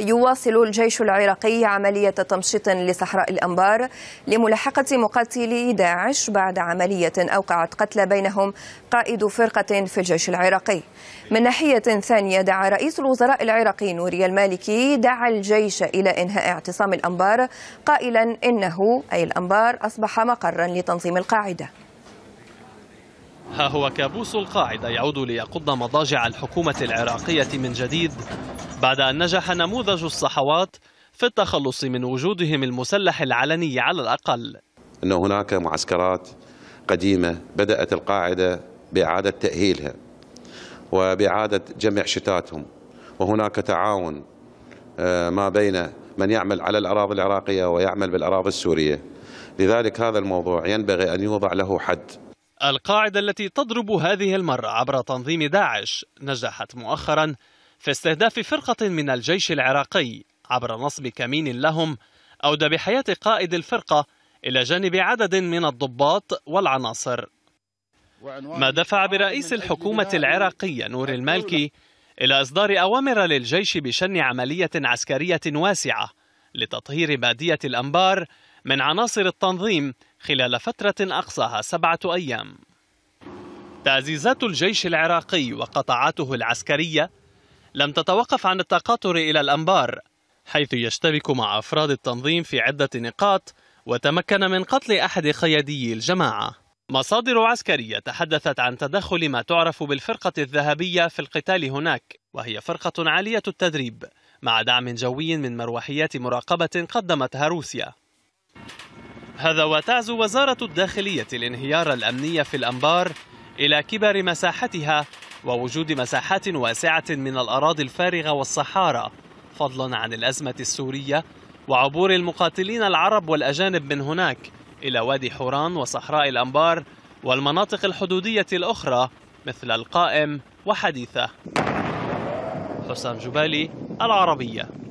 يواصل الجيش العراقي عملية تمشيط لصحراء الأنبار لملاحقة مقاتلي داعش بعد عملية أوقعت قتلى بينهم قائد فرقة في الجيش العراقي من ناحية ثانية دعا رئيس الوزراء العراقي نوري المالكي دعا الجيش إلى إنهاء اعتصام الأنبار قائلا إنه أي الأنبار أصبح مقرا لتنظيم القاعدة ها هو كابوس القاعدة يعود ليقض مضاجع الحكومة العراقية من جديد بعد أن نجح نموذج الصحوات في التخلص من وجودهم المسلح العلني على الأقل أن هناك معسكرات قديمة بدأت القاعدة بإعادة تأهيلها وبإعادة جمع شتاتهم وهناك تعاون آه، ما بين من يعمل على الأراضي العراقية ويعمل بالأراضي السورية لذلك هذا الموضوع ينبغي أن يوضع له حد القاعدة التي تضرب هذه المرة عبر تنظيم داعش نجحت مؤخرا في استهداف فرقة من الجيش العراقي عبر نصب كمين لهم أودى بحياة قائد الفرقة إلى جانب عدد من الضباط والعناصر ما دفع برئيس الحكومة العراقية نور المالكي إلى إصدار أوامر للجيش بشن عملية عسكرية واسعة لتطهير بادية الأنبار من عناصر التنظيم خلال فترة أقصاها سبعة أيام تعزيزات الجيش العراقي وقطاعاته العسكرية لم تتوقف عن التقاطر إلى الأنبار حيث يشتبك مع أفراد التنظيم في عدة نقاط وتمكن من قتل أحد خيادي الجماعة مصادر عسكرية تحدثت عن تدخل ما تعرف بالفرقة الذهبية في القتال هناك وهي فرقة عالية التدريب مع دعم جوي من مروحيات مراقبة قدمتها روسيا هذا وتعزو وزارة الداخلية الانهيار الأمني في الأنبار إلى كبر مساحتها ووجود مساحات واسعة من الأراضي الفارغة والصحارى فضلا عن الأزمة السورية وعبور المقاتلين العرب والأجانب من هناك إلى وادي حوران وصحراء الأنبار والمناطق الحدودية الأخرى مثل القائم وحديثة حسام جبالي العربية